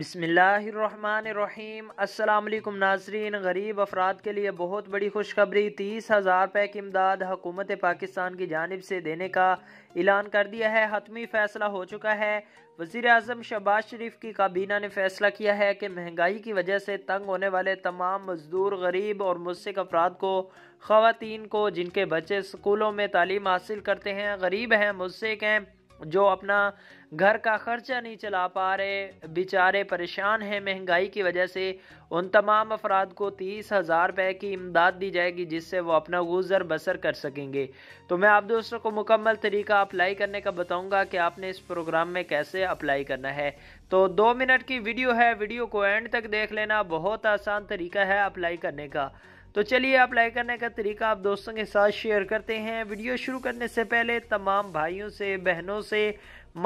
बिसमीम अल्लाम नाजरीन गरीब अफराद के लिए बहुत बड़ी खुशखबरी तीस हज़ार रुपये की इमदाद हकूमत पाकिस्तान की जानब से देने का ऐलान कर दिया है हतमी फैसला हो चुका है वज़ी अजम शहबाज शरीफ की काबीना ने फैसला किया है कि महंगाई की वजह से तंग होने वाले तमाम मजदूर गरीब और मुस्क अफराद को ख़वान को जिनके बच्चे स्कूलों में तालीम हासिल करते हैं गरीब हैं मुस्क हैं जो अपना घर का खर्चा नहीं चला पा रहे बेचारे परेशान हैं महंगाई की वजह से उन तमाम अफराद को तीस हज़ार रुपये की इमदाद दी जाएगी जिससे वो अपना गुजर बसर कर सकेंगे तो मैं आप दोस्तों को मुकम्मल तरीका अप्लाई करने का बताऊंगा कि आपने इस प्रोग्राम में कैसे अप्लाई करना है तो दो मिनट की वीडियो है वीडियो को एंड तक देख लेना बहुत आसान तरीका है अप्लाई करने का तो चलिए अप्लाई करने का तरीका आप दोस्तों के साथ शेयर करते हैं वीडियो शुरू करने से पहले तमाम भाइयों से बहनों से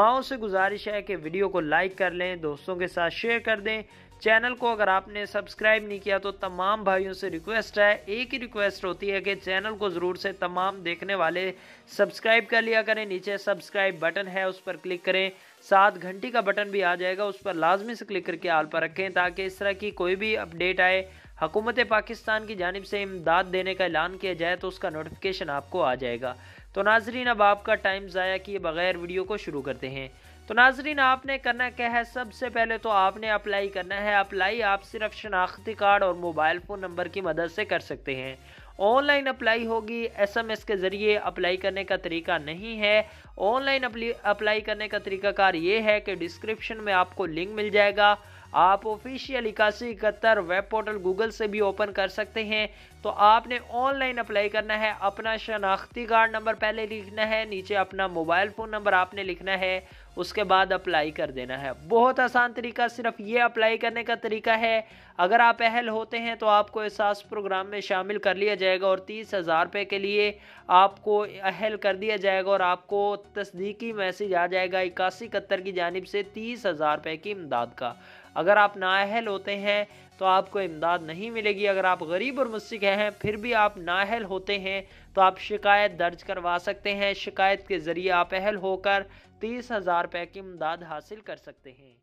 माओ से गुजारिश है कि वीडियो को लाइक कर लें दोस्तों के साथ शेयर कर दें चैनल को अगर आपने सब्सक्राइब नहीं किया तो तमाम भाइयों से रिक्वेस्ट है एक ही रिक्वेस्ट होती है कि चैनल को ज़रूर से तमाम देखने वाले सब्सक्राइब कर लिया करें नीचे सब्सक्राइब बटन है उस पर क्लिक करें सात घंटी का बटन भी आ जाएगा उस पर लाजमी से क्लिक करके आल पर रखें ताकि इस तरह की कोई भी अपडेट आए हकूमत पाकिस्तान की जानब से इमदाद देने का ऐलान किया जाए तो उसका नोटिफिकेशन आपको आ जाएगा तो नाजरीन अब आपका टाइम ज़ाया किए बगैर वीडियो को शुरू करते हैं तो नाजरीन आपने करना क्या है सबसे पहले तो आपने अप्लाई करना है अप्लाई आप सिर्फ शनाख्ती कार्ड और मोबाइल फ़ोन नंबर की मदद से कर सकते हैं ऑनलाइन अप्लाई होगी एसएमएस के ज़रिए अप्लाई करने का तरीका नहीं है ऑनलाइन अप्लाई करने का तरीकाकार ये है कि डिस्क्रिप्शन में आपको लिंक मिल जाएगा आप ऑफिशियल इक्यासी इकहत्तर वेब पोर्टल गूगल से भी ओपन कर सकते हैं तो आपने ऑनलाइन अप्लाई करना है अपना शनाख्ती कार्ड नंबर पहले लिखना है नीचे अपना मोबाइल फ़ोन नंबर आपने लिखना है उसके बाद अप्लाई कर देना है बहुत आसान तरीका सिर्फ ये अप्लाई करने का तरीका है अगर आप अहल होते हैं तो आपको एहसास प्रोग्राम में शामिल कर लिया जाएगा और तीस हज़ार रुपये के लिए आपको अहल कर दिया जाएगा और आपको तस्दीकी मैसेज आ जाएगा इक्यासी इकहत्तर की जानब से तीस हज़ार रुपये की इमदाद का अगर आप नाअहल होते हैं तो आपको इमदाद नहीं मिलेगी अगर आप गरीब और मुस्क हैं फिर भी आप नाहल होते हैं तो आप शिकायत दर्ज करवा सकते हैं शिकायत के ज़रिए आप अहल होकर तीस हज़ार रुपये की इमदाद हासिल कर सकते हैं